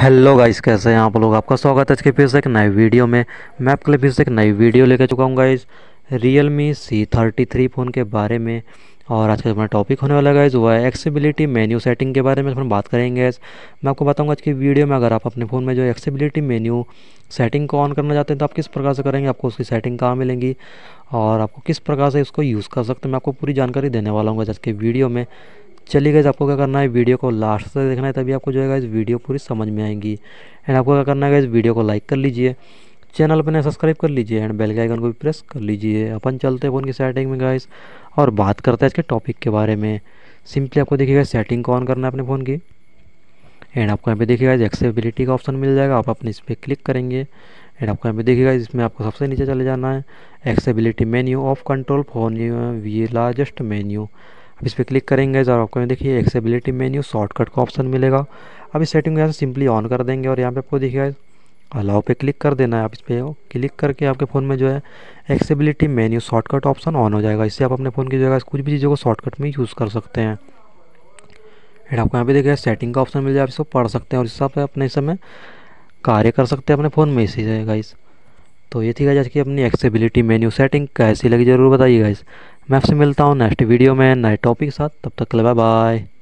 hello guys कैसे हैं आप लोग आपका स्वागत है आज के फिर से एक नए वीडियो में मैं आपके लिए फिर से एक नई वीडियो लेकर चुका हूं guys Realme C thirty three phone के बारे में और आज का हमारा टॉपिक होने वाला गाइस वो है एक्सेबिलिटी मेन्यू सेटिंग के बारे में हम बात करेंगे गाइस मैं आपको बताऊंगा आज की वीडियो में अगर आप अपने फ़ोन में जो एक्सेबिलिटी मेन्यू सेटिंग को ऑन करना चाहते हैं तो आप किस प्रकार से करेंगे आपको उसकी सेटिंग कहाँ मिलेंगी और आपको किस प्रकार से इसको यूज़ कर सकते हैं मैं आपको पूरी जानकारी देने वाला हूँ आज के वीडियो में चलिए गैस आपको क्या करना है वीडियो को लास्ट तक देखना है तभी आपको जो है इस वीडियो पूरी समझ में आएंगी एंड आपको क्या करना है इस वीडियो को लाइक कर लीजिए चैनल पर सब्सक्राइब कर लीजिए एंड बेल के आइकन को भी प्रेस कर लीजिए अपन चलते हैं फ़ोन की सेटिंग में गाइस और बात करते हैं इसके टॉपिक के बारे में सिंपली आपको देखिएगा सेटिंग को ऑन करना है अपने फ़ोन की एंड आपको यहाँ पे देखिएगा एक्सेबिलिटी का ऑप्शन मिल जाएगा आप अपने इस पर क्लिक करेंगे एंड आपको यहाँ पे देखिएगा इसमें आपको सबसे नीचे चले जाना है accessibility menu off control phone we largest menu अब इस पर क्लिक करेंगे और तो आपको देखिए एक्सेबिलिटी मेन्यू शॉर्टकट का ऑप्शन मिलेगा अब इस सेटिंग को यहाँ से सिंपली ऑन कर देंगे और यहाँ पे आपको देखिएगा अलाउ पे क्लिक कर देना है आप इस पर क्लिक करके आपके फ़ोन में जो है accessibility menu shortcut option on हो जाएगा इससे आप अपने फ़ोन की जगह कुछ भी चीज़ों को शॉर्टकट में यूज़ कर सकते हैं एंड आपको यहाँ पे देखिए सेटिंग का ऑप्शन मिल जाए आप इसको पढ़ सकते हैं और इस हिसाब से अपने समय कार्य कर सकते हैं अपने फ़ोन में इसी जगह इस तो ये थी गाइज आज की अपनी एक्सेबिलिटी मेन्यू सेटिंग कैसी लगी ज़रूर बताइए गाइज मैं आपसे मिलता हूँ नेक्स्ट वीडियो में नए टॉपिक के साथ तब तक बाय बाय